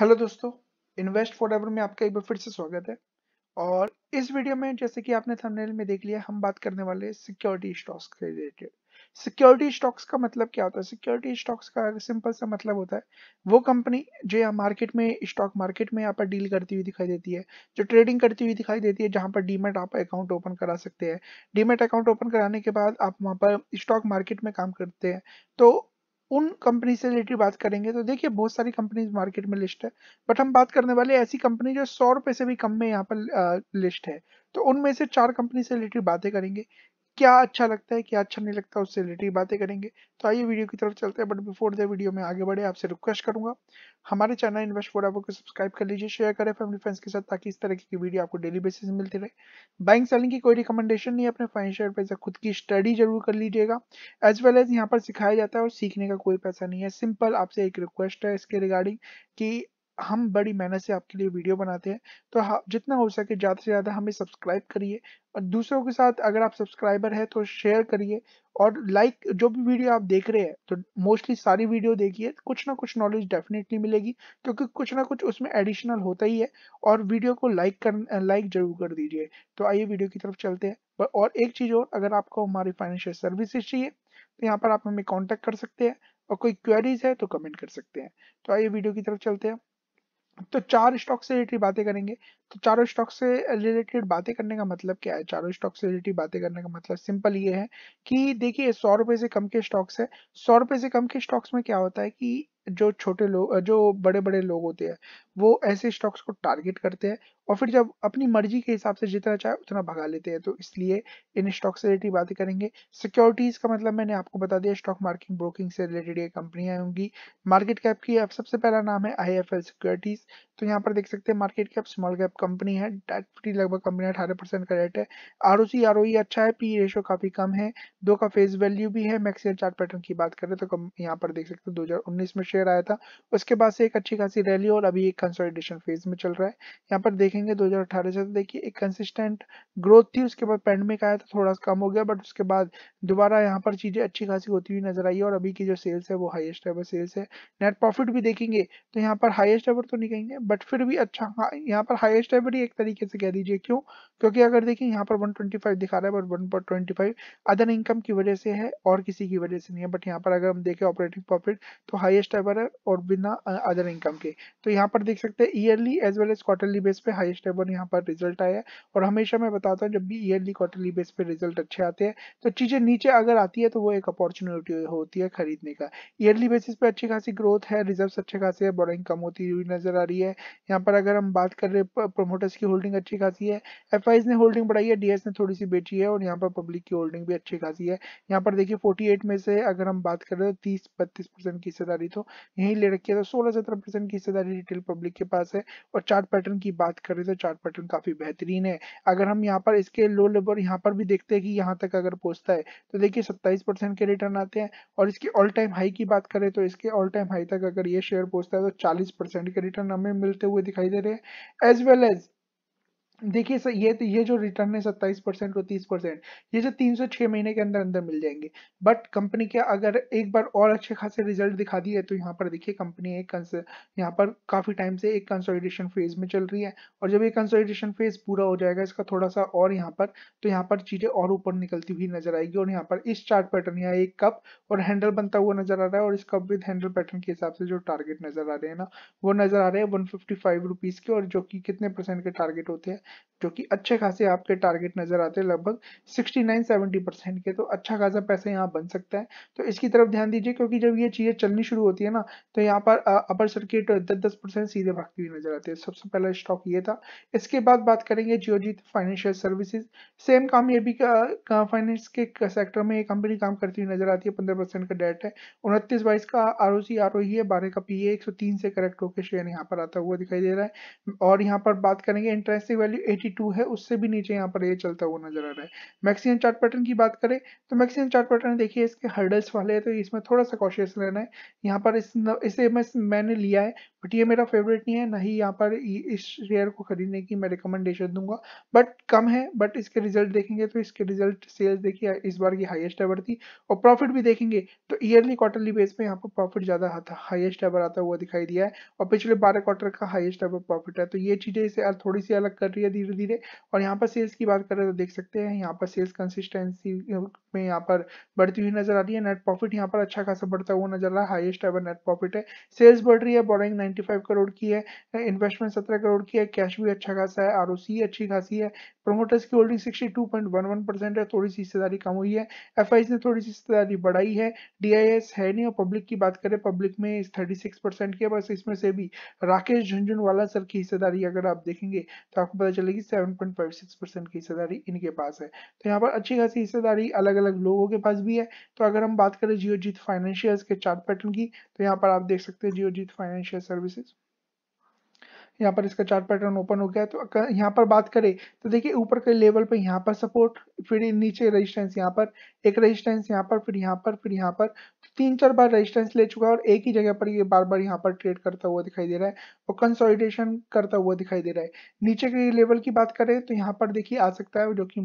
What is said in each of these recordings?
hello दोस्तों invest for ever में आपका एक बार फिर से स्वागत है और इस वीडियो में जैसे कि आपने थंबनेल में देख लिया हम बात करने वाले सिक्योरिटी स्टॉक्स के रिलेटेड सिक्योरिटी स्टॉक्स का मतलब क्या होता है सिक्योरिटी स्टॉक्स का सिंपल सा मतलब होता है वो कंपनी जो यहाँ मार्केट में स्टॉक मार्केट में यहाँ पर डील करती हुई दिखाई देती है जो ट्रेडिंग करती हुई दिखाई देती है जहाँ पर डीमेट आप अकाउंट ओपन करा सकते हैं डीमेट अकाउंट ओपन कराने के बाद आप वहाँ पर स्टॉक मार्केट में काम करते हैं तो उन कंपनी से रिलेटेड बात करेंगे तो देखिए बहुत सारी कंपनीज मार्केट में लिस्ट है बट हम बात करने वाले ऐसी कंपनी जो सौ रुपए से भी कम में यहाँ पर लिस्ट है तो उनमें से चार कंपनी से रिलेटेड बातें करेंगे क्या अच्छा लगता है क्या अच्छा नहीं लगता उससे रिलेटेड बातें करेंगे तो आइए वीडियो की तरफ चलते हैं बट बिफोर द वीडियो में आगे बढ़े आपसे रिक्वेस्ट करूंगा हमारे चैनल इन्वेस्ट फोर को सब्सक्राइब कर लीजिए शेयर करें फैमिली फ्रेंड्स के साथ ताकि इस तरह की वीडियो आपको डेली बेसिस मिलती रहे बैंक सेलिंग की कोई रिकमेंडेशन नहीं अपने फाइनेंशियल एडवाइजर खुद की स्टडी जरूर कर लीजिएगा एज वेल एज यहाँ पर सिखाया जाता है और सीखने का कोई पैसा नहीं है सिंपल आपसे एक रिक्वेस्ट है इसके रिगार्डिंग की हम बड़ी मेहनत से आपके लिए वीडियो बनाते हैं तो जितना हो सके ज़्यादा से ज़्यादा हमें सब्सक्राइब करिए और दूसरों के साथ अगर आप सब्सक्राइबर है तो शेयर करिए और लाइक जो भी वीडियो आप देख रहे हैं तो मोस्टली सारी वीडियो देखिए कुछ ना कुछ नॉलेज डेफिनेटली मिलेगी क्योंकि कुछ ना कुछ उसमें एडिशनल होता ही है और वीडियो को लाइक कर लाइक जरूर कर दीजिए तो आइए वीडियो की तरफ चलते हैं और एक चीज़ और अगर आपको हमारी फाइनेंशियल सर्विसेज चाहिए तो यहाँ पर आप हमें कॉन्टेक्ट कर सकते हैं और कोई क्वेरीज है तो कमेंट कर सकते हैं तो आइए वीडियो की तरफ चलते हैं तो चार स्टॉक से रिलेटेड बातें करेंगे तो चारों स्टॉक से रिलेटेड बातें करने का मतलब क्या है चारों स्टॉक से रिलेटेड बातें करने का मतलब सिंपल ये है कि देखिए सौ रुपए से कम के स्टॉक्स है सौ रुपए से कम के स्टॉक्स में क्या होता है कि जो छोटे लोग जो बड़े बड़े लोग होते हैं वो ऐसे स्टॉक्स को टारगेट करते हैं और फिर जब अपनी मर्जी के हिसाब से जितना चाहे उतना भगा लेते हैं तो इसलिए इन स्टॉक से रिलेटेड बातें करेंगे सिक्योरिटीज का मतलब मैंने आपको बता दिया स्टॉक मार्केट ब्रोकिंग से रिलेटेड ये कंपनियां होंगी मार्केट कैप की सबसे पहला नाम है आई एफ एल सिक्योरिटीज तो यहाँ पर देख सकते हैं market cap small cap company है डेट लगभग कंपनी अठारह परसेंट का रेट है R O C R O अच्छा है पी रेशो काफी कम है दो का फेस वैल्यू भी है मैक्सिमम चार्ट पैटर्न की बात करें तो यहाँ पर देख सकते हैं दो में शेयर आया था उसके बाद से एक अच्छी खासी रैली और अभी एक कंसोलिडेशन फेज में चल रहा है यहाँ पर देखेंगे 2018 से तो देखिए एक कंसिस्टेंट ग्रोथ थी उसके बाद पैंडमिक आया था थोड़ा कम हो गया बट उसके बाद दोबारा यहाँ पर चीजें अच्छी खासी होती हुई नजर आई और अभी की जो सेल्स है वो हाइएस्ट एवर सेल्स है नेट प्रॉफिट भी देखेंगे तो यहाँ पर हाइएस्ट एवर तो नहीं कहेंगे बट फिर भी अच्छा हाँ, यहाँ पर हाइएस्ट एवर ही एक तरीके से कह दीजिए क्यों क्योंकि अगर देखें यहाँ पर वन दिखा रहा है बट 1.25 अदर इनकम की वजह से है और किसी की वजह से नहीं है बट यहाँ पर अगर हम देखें ऑपरेटिंग प्रॉफिट तो हाइएस्ट एवर है और बिना अदर इनकम के तो यहाँ पर देख सकते हैं yearly as well as quarterly base पे हाईएस्ट एवर यहाँ पर रिजल्ट आया है और हमेशा मैं बताता हूँ जब भी ईयरली क्वार्टरली बेस पे रिजल्ट अच्छे आते हैं तो चीज़ें नीचे अगर आती है तो वो एक अपॉर्चुनिटी होती है खरीदने का ईयरली बेसिस पे अच्छी खासी ग्रोथ है रिजर्व अच्छे खासे है बोरिंग कम होती हुई नजर आ रही है यहाँ पर अगर हम बात कर रहे प्रोमोटर्स की होल्डिंग अच्छी खासी है एफ ने होल्डिंग बढ़ाई है डीएस ने थोड़ी सी बेची है और यहाँ पर पब्लिक की होल्डिंग भी अच्छी खासी है यहाँ पर देखिए फोर्टी में से अगर हम बात कर रहे हैं तीस बत्तीस परसेंट की हिस्सेदारी तो यही ले रखी है तो सोलह सत्रह परसेंट की हिस्सेदारी रिटेल पब्लिक के पास है और चार्ट पैटर्न की बात करें तो चार्ट पैटर्न काफी बेहतरीन है अगर हम यहाँ पर इसके लो लेवल यहाँ पर भी देखते हैं कि यहाँ तक अगर पहुंचता है तो देखिए सत्ताईस परसेंट के रिटर्न आते हैं और इसके ऑल टाइम हाई की बात करें तो इसके ऑल टाइम हाई तक अगर ये शेयर पहुंचता है तो चालीस परसेंट के रिटर्न हमें मिलते हुए दिखाई दे रहे हैं एज वेल एज देखिए सर ये तो ये जो रिटर्न है सत्ताईस परसेंट और तीस परसेंट ये जो तीन सौ छः महीने के अंदर अंदर मिल जाएंगे बट कंपनी के अगर एक बार और अच्छे खासे रिजल्ट दिखा दिए तो यहाँ पर देखिए कंपनी एक यहाँ पर काफ़ी टाइम से एक कंसोलिडेशन फेज में चल रही है और जब ये कंसोलिडेशन फेज पूरा हो जाएगा इसका थोड़ा सा और यहाँ पर तो यहाँ पर चीज़ें और ऊपर निकलती हुई नजर आएगी और यहाँ पर इस चार्ट पैटर्न यहाँ एक कप और हैंडल बनता हुआ नजर आ रहा है और इस कप विद हैंडल पैटर्न के हिसाब से जो टारगेट नजर आ रहे हैं ना वो नजर आ रहे हैं वन फिफ्टी फाइव रुपीज़ के और जो कि कितने परसेंट के टारगेट होते हैं जो कि अच्छे खासे आपके टारगेट नज़र आते हैं लगभग 69-70 परसेंट के तो अच्छा खासा पैसा यहाँ बन सकता है तो इसकी तरफ ध्यान दीजिए क्योंकि जब ये चीज़ें चलनी शुरू होती है ना तो यहाँ पर अपर सर्किट दस दस परसेंट सीधे भागती हुई नजर आते हैं सबसे पहला स्टॉक ये था इसके बाद बात करेंगे जियोजीत फाइनेंशियल सर्विसेज सेम काम ये भी फाइनेंस के सेक्टर में ये कंपनी काम करती हुई नजर आती है पंद्रह का डेट है उनतीस बाईस का आर ओ सी आर ओ है बारह का पी ए एक सौ तीन से करेक्ट होकर शेयर यहाँ पर आता हुआ दिखाई दे रहा है और यहाँ पर बात करेंगे इंटरेस्टिंग वैल्यू 82 है उससे भी नीचे यहाँ पर ये चलता हुआ नजर आ रहा है मैक्सिमम चार्ट पैटर्न की बात करें तो मैक्सिमम चार्ट पैटर्न देखिए इसके हर्डल्स वाले हैं तो इसमें थोड़ा सा कॉशियस रहना है यहाँ पर इस इसे मैं मैंने लिया है बट ये मेरा फेवरेट नहीं है ना ही यहाँ पर इस शेयर को खरीदने की मैं रिकमेंडेशन दूंगा बट कम है बट इसके रिजल्ट देखेंगे तो इसके रिजल्ट सेल्स देखिए इस बार की हाइएस्ट एवर थी और प्रॉफिट भी देखेंगे तो ईयरली क्वार्टरली बेस पर यहाँ पर प्रॉफिट ज़्यादा आता हाइएस्ट एवर आता हुआ दिखाई दिया है और पिछले बारह क्वार्टर का हाइएस्ट एवर प्रॉफिट है तो ये चीज़ें इसे थोड़ी सी अलग कर रही है है धीरे धीरे और यहाँ पर सेल्स की बात करें तो देख सकते हैं यहाँ पर सेल्स कंसिस्टेंसी में यहाँ पर बढ़ती हुई नजर आ रही है नेट प्रॉफिट यहाँ पर अच्छा खासा बढ़ता हुआ नजर आ रहा है हाइएस्ट एवर नेट प्रॉफिट है सेल्स बढ़ रही है बोरिंग 95 करोड़ की है इन्वेस्टमेंट सत्रह करोड़ की है कैश भी अच्छा खासा है आर अच्छी खासी है प्रोमोटर्स की होल्डिंग 62.11 परसेंट है थोड़ी सी हिस्सेदारी कम हुई है एफ ने थोड़ी सी हिस्सेदारी बढ़ाई है डी है नहीं और पब्लिक की बात करें पब्लिक में थर्टी सिक्स परसेंट की है बस इसमें से भी राकेश झुंझुनवाला सर की हिस्सेदारी अगर आप देखेंगे तो आपको पता चलेगी 7.56 परसेंट की हिस्सेदारी इनके पास है तो यहाँ पर अच्छी खासी हिस्सेदारी अलग अलग लोगों के पास भी है तो अगर हम बात करें जियो जीत फाइनेंशियल के चार्ट पैटर्न की तो यहाँ पर आप देख सकते हैं जियो जीत फाइनेंशियल सर्विसेज यहाँ पर इसका चार्ट पैटर्न ओपन हो गया तो यहाँ पर बात करें तो देखिए ऊपर के लेवल पर यहाँ पर सपोर्ट फिर नीचे रेजिस्टेंस यहाँ पर एक रेजिस्टेंस यहाँ पर फिर यहाँ पर फिर यहाँ पर तो तीन चार बार रेजिस्टेंस ले चुका है और एक ही जगह पर ये बार बार यहाँ पर ट्रेड करता हुआ दिखाई दे रहा है और कंसोलिडेशन करता हुआ दिखाई दे रहा है नीचे के लेवल की बात करें तो यहाँ पर देखिए आ सकता है जो कि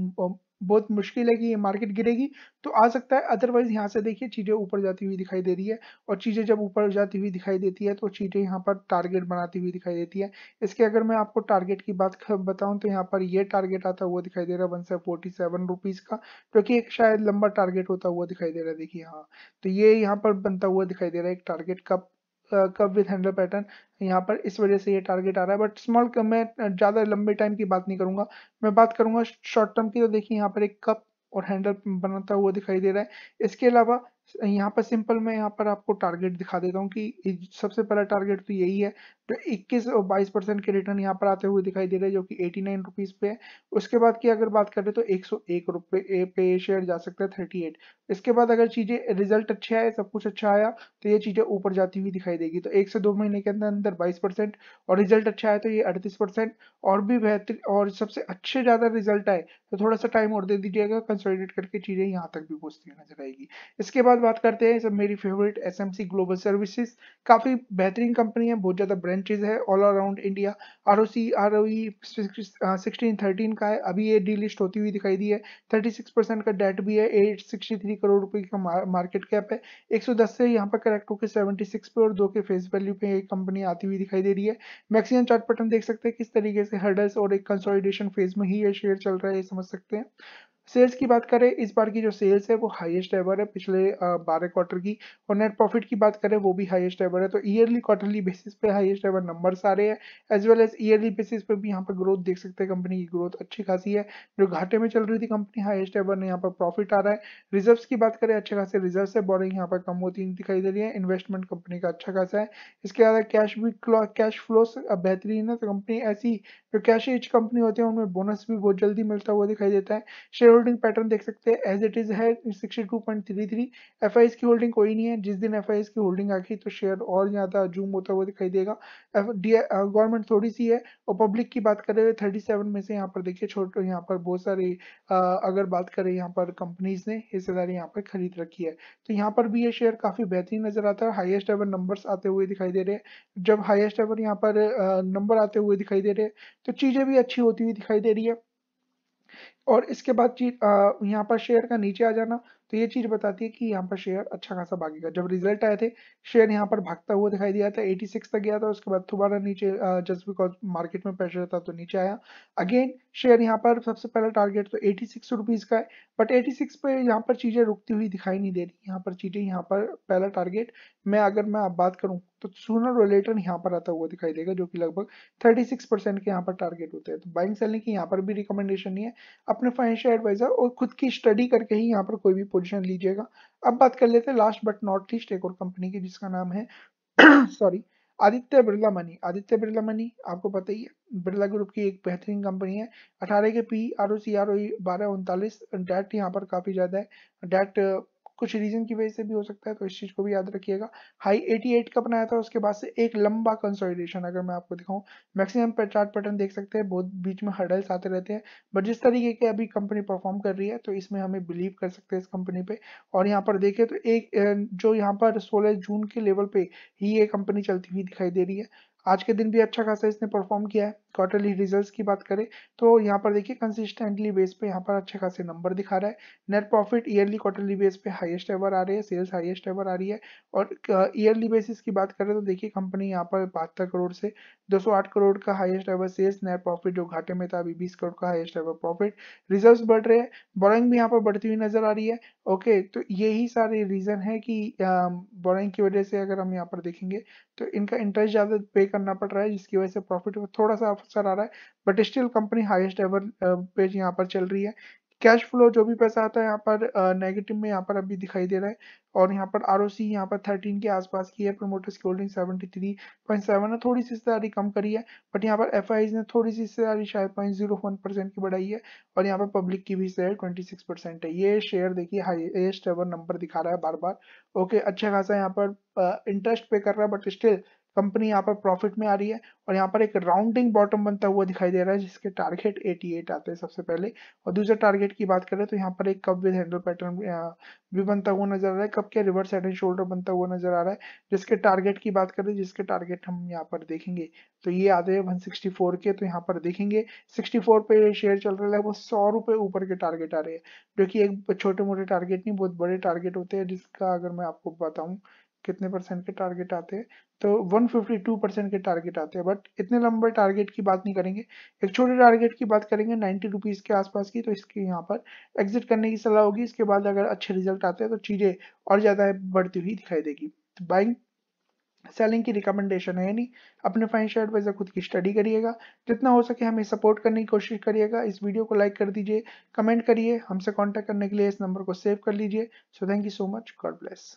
बहुत मुश्किल है कि ये मार्केट गिरेगी तो आ सकता है अदरवाइज यहाँ से देखिए चीज़ें ऊपर जाती हुई दिखाई दे रही है और चीज़ें जब ऊपर जाती हुई दिखाई देती है तो चीज़ें यहाँ पर टारगेट बनाती हुई दिखाई देती है इसके अगर मैं आपको टारगेट की बात बताऊँ तो यहाँ पर ये टारगेट आता हुआ दिखाई दे रहा है one seven forty seven rupees का जो कि एक शायद लंबा टारगेट होता हुआ दिखाई दे रहा है देखिए हाँ तो ये यहाँ पर बनता हुआ दिखाई दे रहा है एक टारगेट कब कप विथ हैंडल पैटर्न यहाँ पर इस वजह से ये टारगेट आ रहा है बट स्मॉल मैं में ज़्यादा लंबे टाइम की बात नहीं करूँगा मैं बात करूँगा शॉर्ट टर्म की तो देखिए यहाँ पर एक कप और हैंडल बनाता हुआ दिखाई दे रहा है इसके अलावा यहाँ पर सिंपल मैं यहाँ पर आपको टारगेट दिखा देता हूँ कि सबसे पहला टारगेट तो यही है तो 21 और 22 परसेंट के रिटर्न यहाँ पर आते हुए दिखाई दे रहे हैं जो कि एटी नाइन रुपीज़ पे है उसके बाद की अगर बात करें तो एक सौ एक रुपये पे शेयर जा सकता है थर्टी एट इसके बाद अगर चीज़ें रिजल्ट अच्छे आए सब कुछ अच्छा आया तो ये चीज़ें ऊपर जाती हुई दिखाई देगी तो एक से दो महीने के अंदर अंदर बाईस परसेंट और रिजल्ट अच्छा आए तो ये अड़तीस परसेंट और भी बेहतर और सबसे अच्छे ज़्यादा रिजल्ट आए तो थोड़ा सा टाइम और दे दीजिएगा कंसोलिडेट करके चीज़ें यहाँ तक भी पहुँचती नजर आएगी इसके बाद बाद बात करते हैं सब मेरी favourite S M C global services काफ़ी बेहतरीन कंपनी है बहुत ज़्यादा ब्रांचेज है all around India R O C R O E sixteen thirteen का है अभी ये डी लिस्ट होती हुई दिखाई दी है थर्टी सिक्स परसेंट का डेट भी है एट सिक्सटी थ्री करोड़ रुपये का मार्केट कैप है एक सौ दस से यहाँ पर करेक्ट होकर सेवेंटी सिक्स पे और दो के फेस वैल्यू पे एक कंपनी आती हुई दिखाई दे रही है मैक्सिमम चार्ट पैटर्न देख सकते हैं किस तरीके से हर्डल्स और एक कंसोलिडेशन फेज में ही ये शेयर चल रहा है ये समझ सकते हैं सेल्स की बात करें इस बार की जो सेल्स है वो हाईएस्ट एवर है पिछले बारह क्वार्टर की और नेट प्रॉफिट की बात करें वो भी हाईएस्ट एवर है तो ईयरली क्वार्टरली बेसिस पे हाईएस्ट एवर नंबर रहे हैं as well as yearly basis पे भी यहाँ पर ग्रोथ देख सकते हैं कंपनी की ग्रोथ अच्छी खासी है जो घाटे में चल रही थी कंपनी हाइएस्ट एवर ने यहाँ पर प्रॉफिट आ रहा है रिजर्व की बात करें अच्छे खासे रिजर्व है बॉरिंग यहाँ पर कम होती दिखाई दे रही है इन्वेस्टमेंट कंपनी का अच्छा खासा है इसके अलावा कैश भी कैश फ्लो बेहतरीन है तो कंपनी ऐसी जो कैश एज कंपनी होती है उनमें बोनस भी बहुत जल्दी मिलता हुआ दिखाई देता है शेयर होल्डिंग पैटर्न देख सकते हैं एज इट इज है sixty two point three three F I S की होल्डिंग कोई नहीं है जिस दिन एफ आई एस की होल्डिंग आ गई तो शेयर और ज्यादा जूम होता हुआ दिखाई देगा गवर्नमेंट uh, थोड़ी सी है और पब्लिक की बात करें थर्टी सेवन में से यहाँ पर देखिए छोटे यहाँ पर बहुत सारे uh, अगर बात करें यहाँ पर कंपनीज ने हिस्सेदारी यहाँ पर खरीद रखी है तो यहाँ पर भी ये शेयर काफी बेहतरीन नजर आता है हाइएस्ट एवर नंबर्स आते हुए दिखाई दे रहे हैं जब हाइएस्ट एवर यहाँ पर नंबर uh, आते हुए दिखाई दे रहे हैं तो चीजें भी अच्छी होती हुई दिखाई दे रही है और इसके बाद चीज यहाँ पर शेयर का नीचे आ जाना तो ये चीज बताती है कि यहाँ पर शेयर अच्छा खासा भागेगा जब रिजल्ट आए थे शेयर यहाँ पर भागता हुआ दिखाई दिया था 86 तक गया था उसके बाद दोबारा नीचे जस्ट बिकॉज मार्केट में प्रेशर था तो नीचे आया अगेन शेयर यहाँ पर सबसे पहला टारगेट तो एटी सिक्स का है बट एटी सिक्स पे यहाँ पर चीजें रुकती हुई दिखाई नहीं दे रही यहाँ पर चीजें यहाँ पर पहला टारगेट मैं अगर मैं आप बात करूँ तो सोनर रिलेटेड यहाँ पर आता हुआ दिखाई देगा जो कि लगभग सिक्स परसेंट के यहाँ पर टारगेट होते हैं तो बाइंग सेलिंग की यहाँ पर भी रिकमेंडेशन नहीं है अपने फाइनेंशियल एडवाइज़र और खुद की स्टडी करके ही यहाँ पर कोई भी पोजिशन लीजिएगा अब बात कर लेते हैं लास्ट बट नॉट लीस्ट एक और कंपनी की जिसका नाम है sorry Aditya Birla money Aditya Birla money आपको पता ही है बिरला ग्रुप की एक बेहतरीन कंपनी है अठारह के P R O C R O बारह उनतालीस डेट यहाँ पर काफ़ी ज़्यादा है डेट कुछ रीजन की वजह से भी हो सकता है तो इस चीज को भी याद रखिएगा हाई 88 का बनाया था उसके बाद से एक लंबा कंसोलिडेशन अगर मैं आपको दिखाऊं मैक्सिमम चार्ट पैटर्न देख सकते हैं बहुत बीच में हडल्स आते रहते हैं बट जिस तरीके के अभी कंपनी परफॉर्म कर रही है तो इसमें हमें बिलीव कर सकते हैं इस कंपनी पे और यहाँ पर देखे तो एक जो यहाँ पर सोलह जून के लेवल पे ही ये कंपनी चलती हुई दिखाई दे रही है आज के दिन भी अच्छा खासा इसने परफॉर्म किया है क्वार्टरली रिजल्ट्स की बात करें तो यहाँ पर देखिए कंसिस्टेंटली बेस पे यहाँ पर अच्छे खासे नंबर दिखा रहा है net profit yearly quarterly base पे हाईएस्ट एवर आ रही है सेल्स हाईएस्ट एवर आ रही है और ईयरली uh, बेसिस की बात करें तो देखिए कंपनी यहाँ पर बहत्तर करोड़ से 208 करोड़ का highest ever sales net profit जो घाटे में था अभी बीस करोड़ का हाईएस्ट एवर प्रॉफिट रिजर्व बढ़ रहे हैं बोरिंग भी यहाँ पर बढ़ती हुई नजर आ रही है ओके तो यही सारे रीजन है कि बोरिंग um, की वजह से अगर हम यहाँ पर देखेंगे तो इनका इंटरेस्ट ज़्यादा पे करना पड़ रहा है जिसकी वजह से प्रॉफिट थोड़ा सा अक्सर आ रहा है but still company highest ever पेज यहाँ पर चल रही है कैश फ्लो जो भी पैसा आता है यहाँ पर नेगेटिव में यहाँ पर अभी दिखाई दे रहा है और यहाँ पर आर ओ सी यहाँ पर थर्टीन के आसपास की है प्रमोटर्स की holding seventy three point seven है थोड़ी सी हिस्सेदारी कम करी है बट यहाँ पर एफ आई ने थोड़ी सी हिस्सेदारी शायद पॉइंट जीरो वन परसेंट की बढ़ाई है और यहाँ पर पब्लिक की भी हिस्सेदारी ट्वेंटी सिक्स परसेंट है ये शेयर देखिए हाईएस्ट एवर नंबर दिखा रहा है बार बार ओके अच्छा खासा यहाँ पर इंटरेस्ट पे कर रहा है बट स्टिल कंपनी यहाँ पर प्रॉफिट में आ रही है और यहाँ पर एक राउंडिंग बॉटम बनता हुआ दिखाई दे रहा है जिसके टारगेट 88 आते हैं सबसे पहले और दूसरे टारगेट की बात करें तो यहाँ पर एक कप विद हैंडल पैटर्न भी बनता हुआ नजर आ रहा है कप के रिवर्स हेड एंड शोल्डर बनता हुआ नजर आ रहा है जिसके टारगेट की बात करें जिसके टारगेट हम यहाँ पर देखेंगे तो ये आते हैं वन के तो यहाँ पर देखेंगे फोर पे शेयर चल रहा है वो सौ रुपए ऊपर के टारगेट आ रहे हैं जो कि एक छोटे मोटे टारगेट नहीं बहुत बड़े टारगेट होते हैं जिसका अगर मैं आपको बताऊँ कितने परसेंट के टारगेट आते हैं तो 152 परसेंट के टारगेट आते हैं बट इतने लंबे टारगेट की बात नहीं करेंगे एक छोटे टारगेट की बात करेंगे नाइन्टी रुपीज़ के आसपास की तो इसके यहाँ पर एग्जिट करने की सलाह होगी इसके बाद अगर अच्छे रिजल्ट आते हैं तो चीज़ें और ज़्यादा बढ़ती हुई दिखाई देगी तो बाइंग सेलिंग की रिकमेंडेशन है नहीं अपने फाइनेंशियल एडवाइजर खुद की स्टडी करिएगा जितना हो सके हमें सपोर्ट करने की कोशिश करिएगा इस वीडियो को लाइक कर दीजिए कमेंट करिए हमसे कांटेक्ट करने के लिए इस नंबर को सेव कर लीजिए so thank you so much God bless